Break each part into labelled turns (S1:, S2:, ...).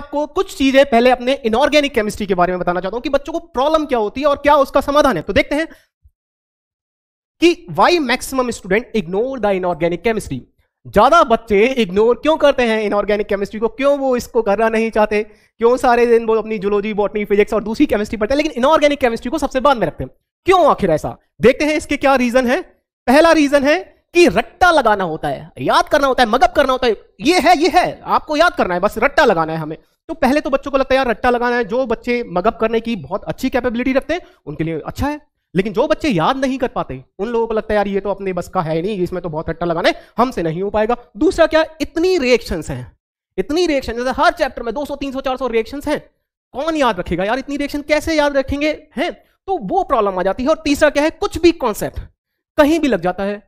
S1: आपको कुछ चीजें पहले अपने इनऑर्गेनिक केमिस्ट्री के बारे में बताना चाहता हूं कि बच्चों को प्रॉब्लम क्या होती है और क्या उसका समाधान है तो देखते हैं कि why maximum student ignore the inorganic chemistry ज्यादा बच्चे इग्नोर क्यों करते हैं इनऑर्गेनिक केमिस्ट्री को क्यों वो इसको करना नहीं चाहते क्यों सारे दिन वो अपनी जुलोजी बॉटनी फिजिक्स और दूसरी केमिस्ट्री पढ़ते हैं लेकिन इनऑर्गेनिक केमिस्ट्री को सबसे बाद में रखते हैं क्यों आखिर ऐसा देखते हैं इसके क्या रीजन है पहला रीजन है कि रट्टा लगाना होता है याद करना होता है मगप करना होता है ये है ये है आपको याद करना है बस रट्टा लगाना है हमें तो पहले तो बच्चों को लगता है यार रट्टा लगाना है जो बच्चे मगअप करने की बहुत अच्छी कैपेबिलिटी रखते हैं उनके लिए अच्छा है लेकिन जो बच्चे याद नहीं कर पाते उन लोगों को लगता है यार ये तो अपने बस का है नहीं इसमें तो बहुत रट्टा लगाना है हमसे नहीं हो पाएगा दूसरा क्या इतनी रिएक्शंस हैं इतनी रिएक्शन जैसे हर चैप्टर में 200 300 400 रिएक्शंस हैं कौन याद रखेगा यार इतनी रिएक्शन कैसे याद रखेंगे हैं तो वो प्रॉब्लम आ जाती है और तीसरा क्या है कुछ भी कॉन्सेप्ट कहीं भी लग जाता है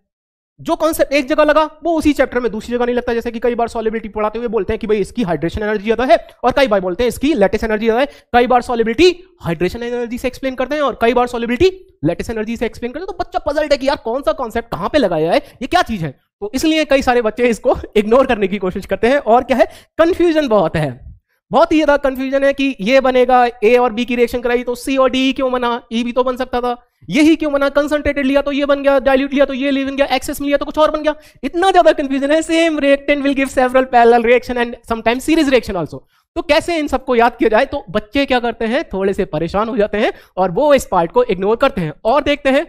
S1: जो कॉन्सेप्ट एक जगह लगा वो उसी चैप्टर में दूसरी जगह नहीं लगता जैसे कि कई बार सॉलिबिलिटी पढ़ाते हुए बोलते हैं कि भाई इसकी हाइड्रेशन एनर्जी ज्यादा है और कई बार बोलते हैं इसकी लेटेस्ट एनर्जी ज्यादा है कई बार सॉलिबिलिटी हाइड्रेशन एनर्जी से एक्सप्लेन करते हैं और कई बार सॉलिबिलिटी लेटेस्ट एनर्जी से एक्सप्लेन करते हैं तो बच्चा पजल्ट है कि यार कौन सा कॉन्सेप्ट कहां पर लगाया है ये क्या चीज है तो इसलिए कई सारे बच्चे इसको इग्नोर करने की कोशिश करते हैं और क्या है कंफ्यूजन बहुत है बहुत ही ज्यादा कंफ्यूजन है कि ये बनेगा ए और बी की रिएक्शन कराई तो सी और डी क्यों बना ई e भी तो बन सकता था यही क्यों बना कंसंट्रेटेड लिया तो ये बन गया डाइल्यूट लिया तो ये बन गया एक्सेस लिया तो कुछ और बन गया इतना ज्यादा कंफ्यूजन है same reactant will give several parallel reaction and sometimes series reaction also तो कैसे इन सबको याद किया जाए तो बच्चे क्या करते हैं थोड़े से परेशान हो जाते हैं और वो इस पार्ट को इग्नोर करते हैं और देखते हैं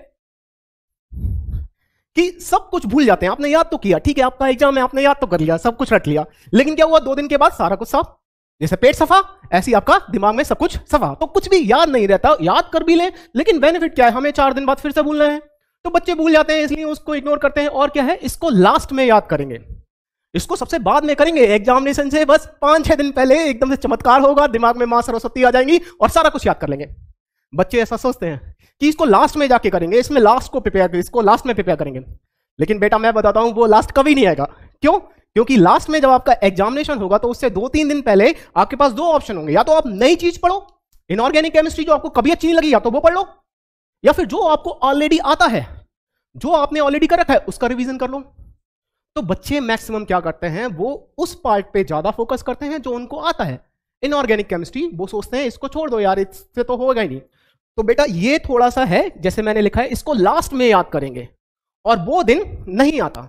S1: कि सब कुछ भूल जाते हैं आपने याद तो किया ठीक है आपका एग्जाम है आपने याद तो कर लिया सब कुछ रट लिया लेकिन क्या हुआ दो दिन के बाद सारा कुछ साफ जैसे पेट सफा ऐसी आपका दिमाग में सब कुछ सफा तो कुछ भी याद नहीं रहता याद कर भी लें लेकिन बेनिफिट क्या है हमें चार दिन बाद फिर से भूलना है तो बच्चे भूल जाते हैं इसलिए उसको इग्नोर करते हैं और क्या है इसको लास्ट में याद करेंगे इसको सबसे बाद में करेंगे एग्जामिनेशन से बस पांच छह दिन पहले एकदम से चमत्कार होगा दिमाग में मां सरस्वती आ जाएंगी और सारा कुछ याद कर लेंगे बच्चे ऐसा सोचते हैं कि इसको लास्ट में जाके करेंगे इसमें लास्ट को प्रिपेयर इसको लास्ट में प्रिपेयर करेंगे लेकिन बेटा मैं बताता हूं वो लास्ट कभी नहीं आएगा क्यों क्योंकि लास्ट में जब आपका एग्जामिनेशन होगा तो उससे दो तीन दिन पहले आपके पास दो ऑप्शन होंगे या तो आप नई चीज पढ़ो इनऑर्गेनिक केमिस्ट्री जो आपको कभी अच्छी नहीं लगी या तो वो पढ़ लो या फिर जो आपको ऑलरेडी आता है जो आपने ऑलरेडी कर रखा है उसका रिविजन कर लो तो बच्चे मैक्सिमम क्या करते हैं वो उस पार्ट पे ज्यादा फोकस करते हैं जो उनको आता है इनऑर्गेनिक केमिस्ट्री वो सोचते हैं इसको छोड़ दो यार इससे तो होगा ही नहीं तो बेटा ये थोड़ा सा है जैसे मैंने लिखा है इसको लास्ट में याद करेंगे और वो दिन नहीं आता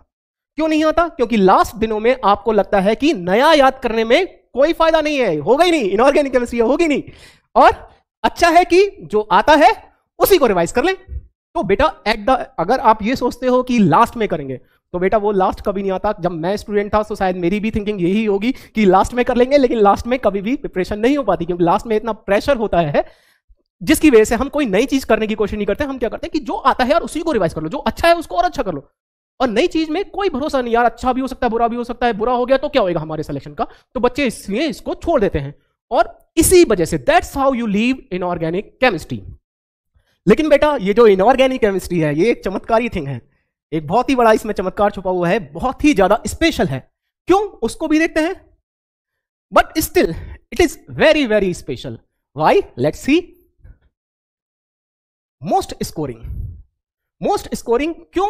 S1: क्यों नहीं आता क्योंकि लास्ट दिनों में आपको लगता है कि नया याद करने में कोई फायदा नहीं है होगा ही नहीं इनऑर्गेनिक केमिस्ट्री होगी नहीं और अच्छा है कि जो आता है उसी को रिवाइज कर ले तो बेटा एट द अगर आप ये सोचते हो कि लास्ट में करेंगे तो बेटा वो लास्ट कभी नहीं आता जब मैं स्टूडेंट था तो शायद मेरी भी थिंकिंग यही होगी कि लास्ट में कर लेंगे लेकिन लास्ट में कभी भी प्रिपरेशन नहीं हो पाती क्योंकि लास्ट में इतना प्रेशर होता है जिसकी वजह से हम कोई नई चीज करने की कोशिश नहीं करते हम क्या करते हैं कि जो आता है और उसी को रिवाइज कर लो जो अच्छा है उसको और अच्छा कर लो और नई चीज में कोई भरोसा नहीं यार अच्छा भी हो सकता है बुरा भी हो सकता है बुरा हो गया तो क्या होगा हमारे सिलेक्शन का तो बच्चे इसलिए इसको छोड़ देते हैं और इसी वजह से that's how you leave organic chemistry लेकिन बेटा ये जो इनऑर्गेनिक केमिस्ट्री है ये एक चमत्कारी थिंग है एक बहुत ही बड़ा इसमें चमत्कार छुपा हुआ है बहुत ही ज्यादा स्पेशल है क्यों उसको भी देखते हैं but still it is very very special why let see most scoring most scoring क्यों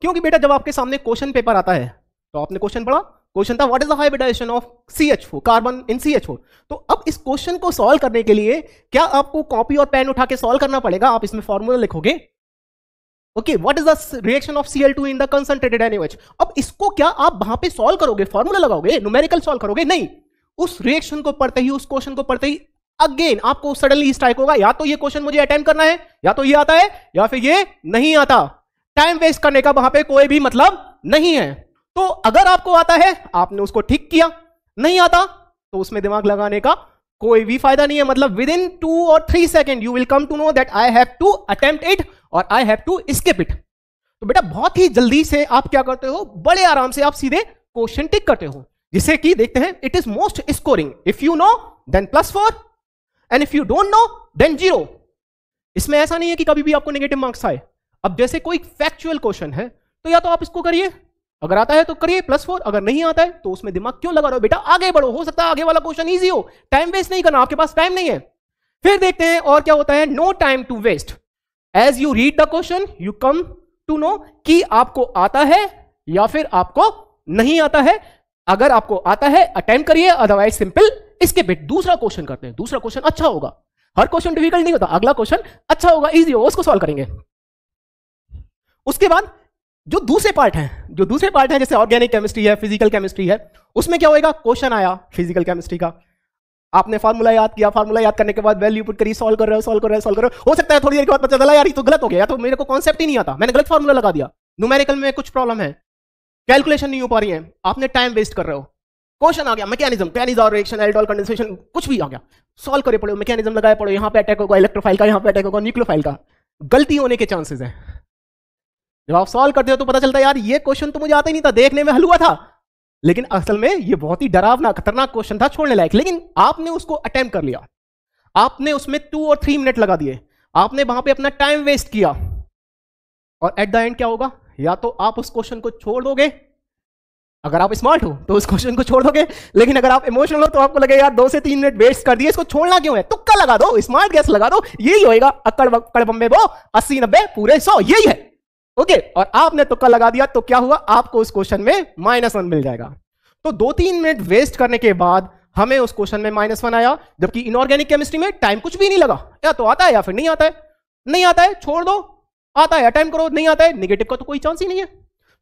S1: क्योंकि बेटा जब आपके सामने क्वेश्चन पेपर आता है तो आपने क्वेश्चन पढ़ा क्वेश्चन था what is the hybridization of C H four carbon in C H four तो अब इस क्वेश्चन को सॉल्व करने के लिए क्या आपको कॉपी और पेन उठा के सॉल्व करना पड़ेगा आप इसमें फॉर्मूला लिखोगे okay what is the reaction of C L two in the concentrated NH अब इसको क्या आप वहां पे सॉल्व करोगे फॉर्मूला लगाओगे न्यूमेरिकल सॉल्व करोगे नहीं उस रिएक्शन को पढ़ते ही उस क्वेश्चन को पढ़ते ही अगेन आपको सडनली स्ट्राइक होगा या तो ये क्वेश्चन मुझे अटेम्प्ट करना है या तो ये आता है या फिर ये नहीं आता टाइम वेस्ट करने का वहां पे कोई भी मतलब नहीं है तो अगर आपको आता है आपने उसको ठीक किया नहीं आता तो उसमें दिमाग लगाने का कोई भी फायदा नहीं है मतलब विद इन टू और three second you will come to know that I have to attempt it और I have to skip it तो बेटा बहुत ही जल्दी से आप क्या करते हो बड़े आराम से आप सीधे क्वेश्चन टिक करते हो जिसे कि देखते हैं it is most scoring if you know then plus four and if you don't know then zero इसमें ऐसा नहीं है कि कभी भी आपको नेगेटिव मार्क्स आए अब जैसे कोई फैक्चुअल क्वेश्चन है तो या तो आप इसको करिए अगर आता है तो करिए प्लस फोर अगर नहीं आता है तो उसमें दिमाग क्यों लगा रहे हो बेटा आगे बढ़ो हो सकता है आगे वाला क्वेश्चन ईजी हो टाइम वेस्ट नहीं करना आपके पास टाइम नहीं है फिर देखते हैं और क्या होता है no time to waste as you read the question you come to know कि आपको आता है या फिर आपको नहीं आता है अगर आपको आता है अटेम्प्ट करिए अदरवाइज सिंपल इसके बेट दूसरा क्वेश्चन करते हैं दूसरा क्वेश्चन अच्छा होगा हर क्वेश्चन डिफिकल्ट नहीं होता अगला क्वेश्चन अच्छा होगा इजी होगा उसको सॉल्व करेंगे उसके बाद जो दूसरे पार्ट हैं जो दूसरे पार्ट हैं जैसे ऑर्गेनिक केमिस्ट्री है फिजिकल केमिस्ट्री है उसमें क्या होएगा क्वेश्चन आया फिजिकल केमिस्ट्री का आपने फार्मूला याद किया फार्मूला याद करने के बाद वैल्यू पुट करी सॉल्व कर रहे हो सॉल्व कर रहे हो सॉल्व कर रहे हो हो सकता है थोड़ी देर के बाद पता चला यार ये तो गलत हो गया तो मेरे को कॉन्सेप्ट ही नहीं आता मैंने गलत फार्मूला लगा दिया न्यूमेरिकल में कुछ प्रॉब्लम है कैलकुलेशन नहीं हो पा रही है आपने टाइम वेस्ट कर रहे हो क्वेश्चन आ गया मैकेनिज्म कैनिज और रिएक्शन एल्डोल कंडेंसेशन कुछ भी आ गया सॉल्व करे पड़े मैकेनिज्म लगाए पड़े यहाँ पे अटैक होगा इलेक्ट्रोफाइल का यहाँ पे अटैक होगा न्यूक्लोफाइल का गलती होने के चांसेस हैं जब आप सॉल्व करते हो तो पता चलता है यार ये क्वेश्चन तो मुझे आता ही नहीं था देखने में हुआ था लेकिन असल में ये बहुत ही डरावना खतरनाक क्वेश्चन था छोड़ने लायक लेकिन आपने उसको अटेम्प्ट कर लिया आपने उसमें टू और थ्री मिनट लगा दिए आपने वहां पे अपना टाइम वेस्ट किया और एट द एंड क्या होगा या तो आप उस क्वेश्चन को छोड़ दोगे अगर आप स्मार्ट हो तो उस क्वेश्चन को छोड़ दोगे लेकिन अगर आप इमोशनल हो तो आपको लगे यार दो से तीन मिनट वेस्ट कर दिए इसको छोड़ना क्यों है तुक्का लगा दो स्मार्ट गैस लगा दो यही होएगा अक्कड़ बक्कड़ बम्बे वो अस्सी नब्बे पूरे सौ यही है ओके और आपने तुक्का लगा दिया तो क्या हुआ आपको उस क्वेश्चन में माइनस वन मिल जाएगा तो दो तीन मिनट वेस्ट करने के बाद हमें उस क्वेश्चन में माइनस वन आया जबकि इनऑर्गेनिक केमिस्ट्री में टाइम कुछ भी नहीं लगा या तो आता है या फिर नहीं आता है नहीं आता है छोड़ दो आता है अटैम्प करो नहीं आता है निगेटिव का तो कोई चांस ही नहीं है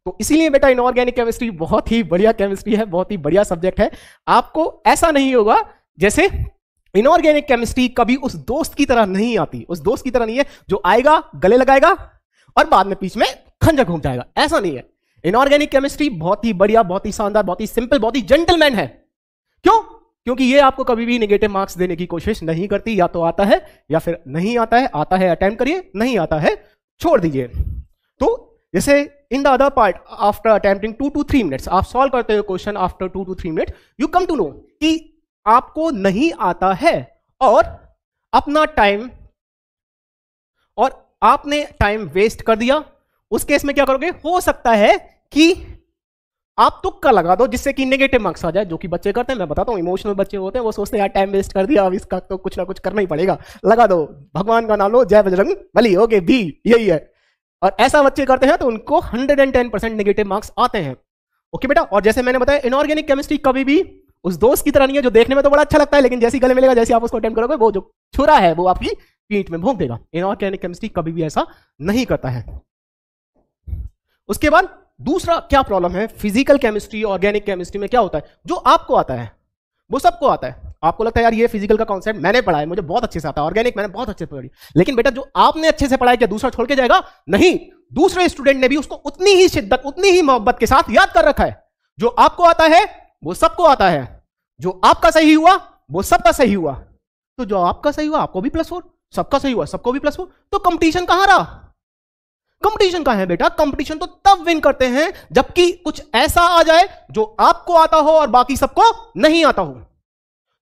S1: तो इसीलिए बेटा इनऑर्गेनिक केमिस्ट्री बहुत ही बढ़िया केमिस्ट्री है बहुत ही बढ़िया सब्जेक्ट है आपको ऐसा नहीं होगा जैसे इनऑर्गेनिक केमिस्ट्री कभी उस दोस्त की तरह नहीं आती उस दोस्त की तरह नहीं है जो आएगा गले लगाएगा और बाद में बीच में खंजर घूम जाएगा ऐसा नहीं है इनऑर्गेनिक केमिस्ट्री बहुत ही बढ़िया बहुत ही शानदार बहुत ही सिंपल बहुत ही जेंटलमैन है क्यों क्योंकि ये आपको कभी भी निगेटिव मार्क्स देने की कोशिश नहीं करती या तो आता है या फिर नहीं आता है आता है अटेम्प्ट करिए नहीं आता है छोड़ दीजिए तो जैसे in the other part after attempting two to three minutes आप सॉल्व करते हो question after two to three minute you come to know कि आपको नहीं आता है और अपना टाइम और आपने टाइम वेस्ट कर दिया उस केस में क्या करोगे हो सकता है कि आप तुक्का लगा दो जिससे कि नेगेटिव मार्क्स आ जाए जो कि बच्चे करते हैं मैं बताता हूँ इमोशनल बच्चे होते हैं वो सोचते हैं यार टाइम वेस्ट कर दिया अब इसका तो कुछ ना कुछ करना ही पड़ेगा लगा दो भगवान का नाम लो जय बजरंग बली ओके बी यही है और ऐसा बच्चे करते हैं तो उनको hundred and ten percent negative marks आते हैं ओके बेटा और जैसे मैंने बताया इनऑर्गेनिक केमिस्ट्री कभी भी उस दोस्त की तरह नहीं है जो देखने में तो बड़ा अच्छा लगता है लेकिन जैसी गले मिलेगा जैसे आप उसको अटेंड करोगे वो जो छुरा है वो आपकी पीठ में भोंक देगा इनऑर्गेनिक केमिस्ट्री कभी भी ऐसा नहीं करता है उसके बाद दूसरा क्या प्रॉब्लम है फिजिकल केमिस्ट्री ऑर्गेनिक केमिस्ट्री में क्या होता है जो आपको आता है वो सबको आता है आपको लगता है यार ये फिजिकल का कॉन्सेप्ट मैंने पढ़ा है मुझे बहुत अच्छे से आता है ऑर्गेनिक मैंने बहुत अच्छे से पढ़ी लेकिन बेटा जो आपने अच्छे से पढ़ाया क्या दूसरा छोड़ के जाएगा नहीं दूसरे स्टूडेंट ने भी उसको उतनी ही शिद्दत उतनी ही मोहब्बत के साथ याद कर रखा है जो आपको आता है वो सबको आता है जो आपका सही हुआ वो सबका सही हुआ तो जो आपका सही हुआ आपको भी प्लस फोर सबका सही हुआ सबको भी प्लस हुआ तो कंपटीशन कहां रहा कंपटीशन कहा है बेटा कंपटीशन तो तब विन करते हैं जबकि कुछ ऐसा आ जाए जो आपको आता हो और बाकी सबको नहीं आता हो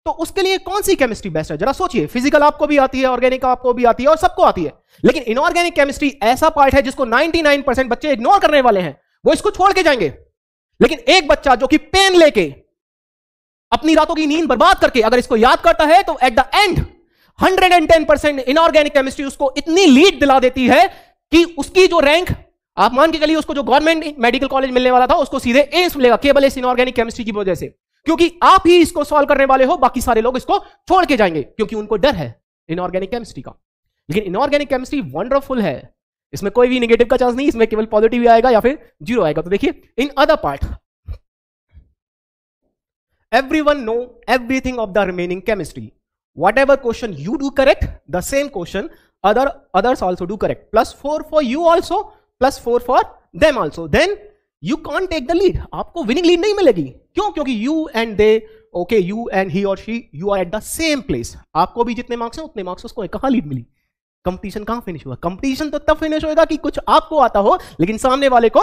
S1: तो उसके लिए कौन सी केमिस्ट्री बेस्ट है जरा सोचिए फिजिकल आपको भी आती है ऑर्गेनिक आपको भी आती है और सबको आती है लेकिन इनऑर्गेनिक केमिस्ट्री ऐसा पार्ट है जिसको 99 बच्चे इग्नोर करने वाले हैं वो इसको छोड़ के जाएंगे लेकिन एक बच्चा जो कि पेन लेके अपनी रातों की नींद बर्बाद करके अगर इसको याद करता है तो at the end 110 percent inorganic chemistry उसको इतनी लीड दिला देती है कि उसकी जो रैंक आप मान के चलिए उसको जो गवर्नमेंट मेडिकल कॉलेज मिलने वाला था उसको सीधे एस मिलेगा केवल एस इनऑर्गेनिक केमिस्ट्री की वजह से क्योंकि आप ही इसको सॉल्व करने वाले हो बाकी सारे लोग इसको छोड़ के जाएंगे क्योंकि उनको डर है इनऑर्गेनिक केमिस्ट्री का लेकिन इनऑर्गेनिक केमिस्ट्री वंडरफुल है इसमें कोई भी निगेटिव का चांस नहीं इसमें केवल पॉजिटिव आएगा या फिर जीरो आएगा तो देखिए in other part every one no everything of the remaining chemistry whatever question you do correct the same question other others also do correct plus 4 for you also plus 4 for them also then you can't take the lead aapko winning lead nahi milegi kyun kyunki you and they okay you and he or she you are at the same place aapko bhi jitne marks हैं utne marks उसको kaha lead mili competition कहाँ finish हुआ competition तो तब finish होगा कि कुछ आपको आता हो लेकिन सामने वाले को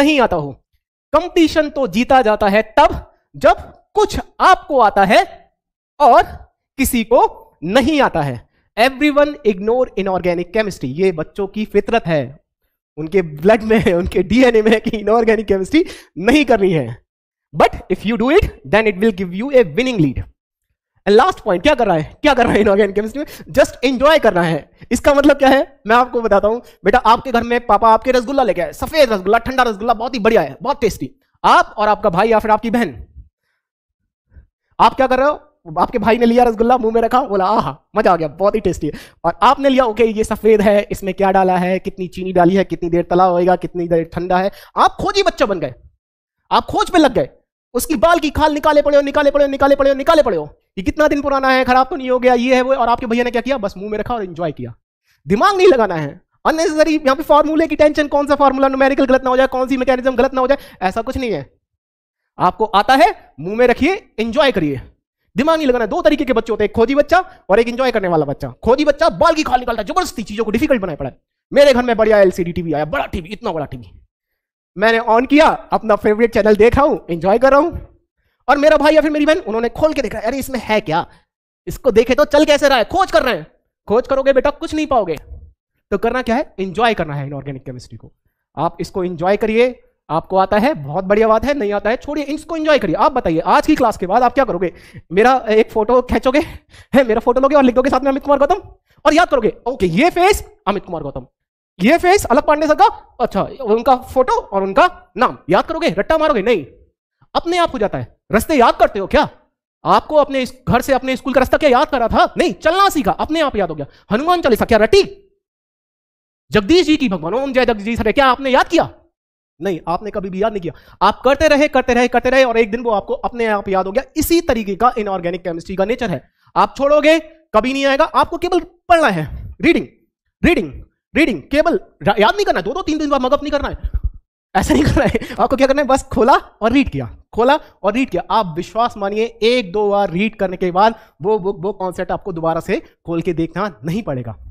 S1: नहीं आता हो कंपटीशन तो जीता जाता है तब जब कुछ आपको आता है और किसी को नहीं आता है every one ignore inorganic chemistry ये बच्चों की फितरत है उनके ब्लड में है उनके डीएनए में है कि इनऑर्गेनिक केमिस्ट्री नहीं करनी है but if you do it then it will give you a winning lead last point क्या कर रहा है क्या कर रहा है इनऑर्गेनिक केमिस्ट्री में जस्ट एंजॉय करना है इसका मतलब क्या है मैं आपको बताता हूं बेटा आपके घर में पापा आपके रसगुल्ला लेके आए सफेद रसगुल्ला ठंडा रसगुल्ला बहुत ही बढ़िया है बहुत टेस्टी आप और आपका भाई या फिर आपकी बहन आप क्या कर रहे हो आपके भाई ने लिया रसगुल्ला मुंह में रखा बोला आहा मजा आ गया बहुत ही टेस्टी है और आपने लिया ओके ये सफेद है इसमें क्या डाला है कितनी चीनी डाली है कितनी देर तला होएगा कितनी देर ठंडा है आप खोज ही बच्चा बन गए आप खोज पे लग गए उसकी बाल की खाल निकाले पड़े हो निकाले पड़े हो निकाले पड़े हो निकाले पड़े हो ये कितना दिन पुराना है खराब तो नहीं हो गया ये है वो और आपके भैया ने क्या किया बस मुंह में रखा और इंजॉय किया दिमाग नहीं लगाना है अननेसेसरी यहाँ पे फॉर्मूले की टेंशन कौन सा फार्मूला न्यूमेरिकल गलत ना हो जाए कौन सी मैकेनिज्म गलत ना हो जाए ऐसा कुछ नहीं है आपको आता है मुंह में रखिए इंजॉय करिए दिमाग नहीं लगाना दो तरीके के बच्चे होते हैं खोजी बच्चा और एक इंजॉय करने वाला बच्चा खोजी बच्चा बाल की खाल निकालता जबरदस्ती चीजों को डिफिकल्ट बनाए पड़ा मेरे घर में बढ़िया एलसीडी टीवी आया बड़ा टीवी इतना बड़ा टीवी मैंने ऑन किया अपना फेवरेट चैनल देख रहा हूं एंजॉय कर रहा हूं और मेरा भाई या फिर मेरी बहन उन्होंने खोल के देखा अरे इसमें है क्या इसको देखे तो चल कैसे रहा है खोज कर रहे हैं खोज करोगे बेटा कुछ नहीं पाओगे तो करना क्या है इंजॉय करना है इनऑर्गेनिक केमिस्ट्री को आप इसको इंजॉय करिए आपको आता है बहुत बढ़िया बात है नहीं आता है छोड़िए इसको एंजॉय करिए आप बताइए आज की क्लास के बाद आप क्या करोगे मेरा एक फोटो खींचोगे है मेरा फोटो लोगे और लिखोगे साथ में अमित कुमार गौतम और याद करोगे ओके ये फेस अमित कुमार गौतम ये फेस अलग पांडे सर का अच्छा उनका फोटो और उनका नाम याद करोगे रट्टा मारोगे नहीं अपने आप हो जाता है रस्ते याद करते हो क्या आपको अपने इस घर से अपने स्कूल का रास्ता क्या याद करा था नहीं चलना सीखा अपने आप याद हो गया हनुमान चालीसा क्या रटी जगदीश जी की भगवान ओम जय जगदीश जी सर क्या आपने याद किया नहीं आपने कभी भी याद नहीं किया आप करते रहे करते रहे करते रहे और एक दिन वो आपको अपने आप याद हो गया इसी तरीके का इनऑर्गेनिक केमिस्ट्री का नेचर है आप छोड़ोगे कभी नहीं आएगा आपको केवल पढ़ना है रीडिंग रीडिंग रीडिंग केवल याद नहीं करना है दो दो तीन दिन बाद मगअप नहीं करना है ऐसा नहीं करना है आपको क्या करना है बस खोला और रीड किया खोला और रीड किया आप विश्वास मानिए एक दो बार रीड करने के बाद वो बुक वो कॉन्सेप्ट आपको दोबारा से खोल के देखना नहीं पड़ेगा